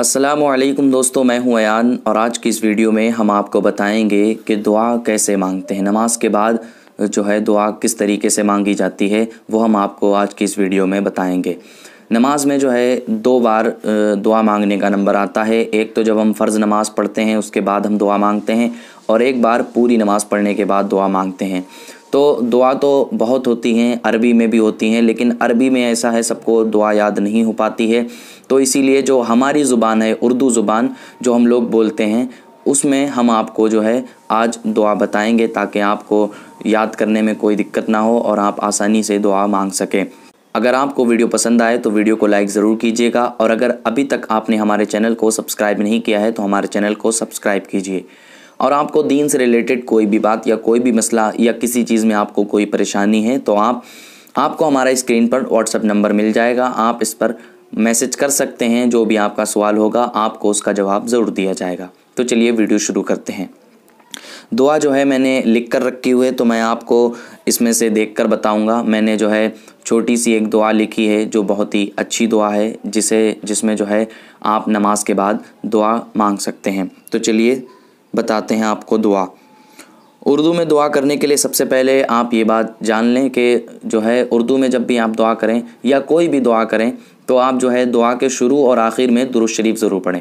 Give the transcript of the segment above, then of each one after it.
السلام علیکم دوستو میں ہوں ایان اور آج کی اس ویڈیو میں ہم آپ کو بتائیں گے کہ دعا کیسے مانگتے ہیں نماز کے بعد جو ہے دعا کس طریقے سے مانگی جاتی ہے وہ ہم آپ کو آج کی اس ویڈیو میں بتائیں گے نماز میں جو ہے دو بار دعا مانگنے کا نمبر آتا ہے ایک تو جب ہم فرض نماز پڑھتے ہیں اس کے بعد ہم دعا مانگتے ہیں اور ایک بار پوری نماز پڑھنے کے بعد دعا مانگتے ہیں تو دعا تو بہت ہوتی ہیں عربی میں بھی ہوتی ہیں لیکن عربی میں ایسا ہے سب کو دعا یاد نہیں ہو پاتی ہے تو اسی لیے جو ہماری زبان ہے اردو زبان جو ہم لوگ بولتے ہیں اس میں ہم آپ کو جو ہے آج دعا بتائیں گے تاکہ آپ کو یاد کرنے میں کوئی دقت نہ ہو اور آپ آسانی سے دعا مانگ سکیں اگر آپ کو ویڈیو پسند آئے تو ویڈیو کو لائک ضرور کیجیے گا اور اگر ابھی تک آپ نے ہمارے چینل کو سبسکرائب نہیں کیا ہے تو ہمارے چینل کو سبسکرائب کیجیے اور آپ کو دین سے ریلیٹڈ کوئی بھی بات یا کوئی بھی مسئلہ یا کسی چیز میں آپ کو کوئی پریشانی ہے تو آپ آپ کو ہمارا اسکرین پر واٹس اپ نمبر مل جائے گا آپ اس پر میسج کر سکتے ہیں جو بھی آپ کا سوال ہوگا آپ کو اس کا جواب ضرور دیا جائے گا تو چلیے ویڈیو شروع کرتے ہیں دعا جو ہے میں نے لکھ کر رکھی ہوئے تو میں آپ کو اس میں سے دیکھ کر بتاؤں گا میں نے جو ہے چھوٹی سی ایک دعا لکھی ہے جو بہت ہی اچھی دعا ہے جسے جس میں جو ہے آپ نماز کے بعد دعا مانگ سکتے ہیں تو چلیے بتاتے ہیں آپ کو دعا اردو میں دعا کرنے کے لیے سب سے پہلے آپ یہ بات جان لیں کہ جو ہے اردو میں جب بھی آپ دعا کریں یا کوئی بھی دعا کریں تو آپ جو ہے دعا کے شروع اور آخر میں درست شریف ضرور پڑھیں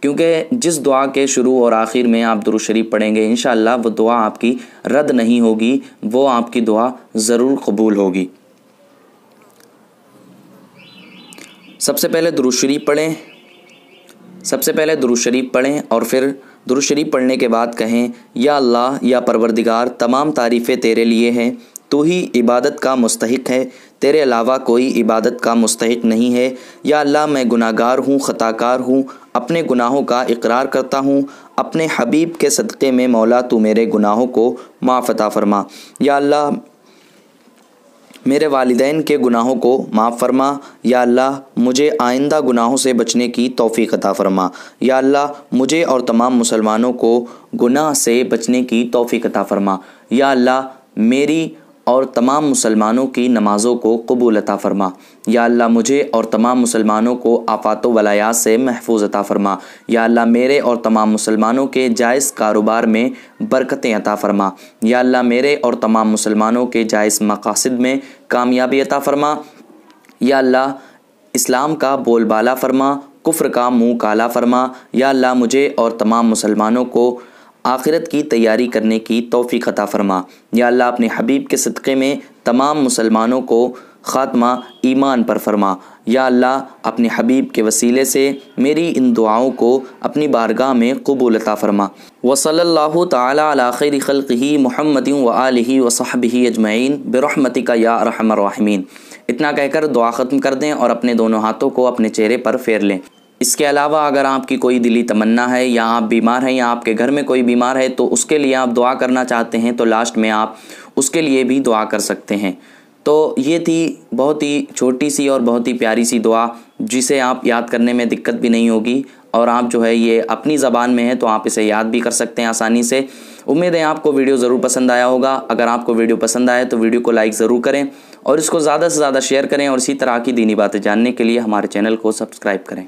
کیونکہ جس دعا کے شروع اور آخر میں آپ درست شریف پڑھیں گے انشاءاللہ وہ دعا آپ کی رد نہیں ہوگی وہ آپ کی دعا ضرور قبول ہوگی سب سے پہلے درست شریف پڑھیں سب سے پہلے درست شریف پڑھیں اور پھر شریف پڑھنے کے بعد کہیں یا اللہ یا پروردگار تمام تعریفیں تیرے لیے ہیں تو ہی عبادت کا مستحق ہے تیرے علاوہ کوئی عبادت کا مستحق نہیں ہے یا اللہ میں گناہ گار ہوں خطا کار ہوں اپنے گناہوں کا اقرار کرتا ہوں اپنے حبیب کے صدقے میں مولا تو میرے گناہوں کو معافتہ فرما یا اللہ میرے والدین کے گناہوں کو معاف فرما یا اللہ مجھے آئندہ گناہوں سے بچنے کی توفیق عطا فرما یا اللہ مجھے اور تمام مسلمانوں کو گناہ سے بچنے کی توفیق عطا فرما یا اللہ میری اور تمام مسلمانوں کی نمازوں کو قبول عطا فرما یا اللہ مجھے اور تمام مسلمانوں کو آفات و ولایات سے محفوظ عطا فرما یا اللہ میرے اور تمام مسلمانوں کے جائز کاروبار میں برکتیں عطا فرما یا اللہ میرے اور تمام مسلمانوں کے جائز مقاصد میں کامیابی عطا فرما یا اللہ اسلام کا بول بالا فرما کفر کا منہ کالا فرما یا اللہ مجھے اور تمام مسلمانوں کو آخرت کی تیاری کرنے کی توفیق عطا فرما یا اللہ اپنے حبیب کے صدقے میں تمام مسلمانوں کو خاتمہ ایمان پر فرما یا اللہ اپنے حبیب کے وسیلے سے میری ان دعاؤں کو اپنی بارگاہ میں قبول عطا فرما و صلی اللہ تعالیٰ علر خلق ہی محمد و علیہ و صحب ہی اجمعین برحمتی کا یا رحم الرحمین اتنا کہہ کر دعا ختم کر دیں اور اپنے دونوں ہاتھوں کو اپنے چہرے پر پھیر لیں اس کے علاوہ اگر آپ کی کوئی دلی تمنا ہے یا آپ بیمار ہیں یا آپ کے گھر میں کوئی بیمار ہے تو اس کے لیے آپ دعا کرنا چاہتے ہیں تو لاسٹ میں آپ اس کے لیے بھی دعا کر سکتے ہیں تو یہ تھی بہت ہی چھوٹی سی اور بہت ہی پیاری سی دعا جسے آپ یاد کرنے میں دقت بھی نہیں ہوگی اور آپ جو ہے یہ اپنی زبان میں ہے تو آپ اسے یاد بھی کر سکتے ہیں آسانی سے امید ہے آپ کو ویڈیو ضرور پسند آیا ہوگا اگر آپ کو ویڈیو پسند آئے تو ویڈیو کو لائک ضرور کریں اور اس کو زیادہ سے زیادہ شیئر کریں اور اسی طرح کی دینی باتیں جاننے کے لیے ہمارے چینل کو سبسکرائب کریں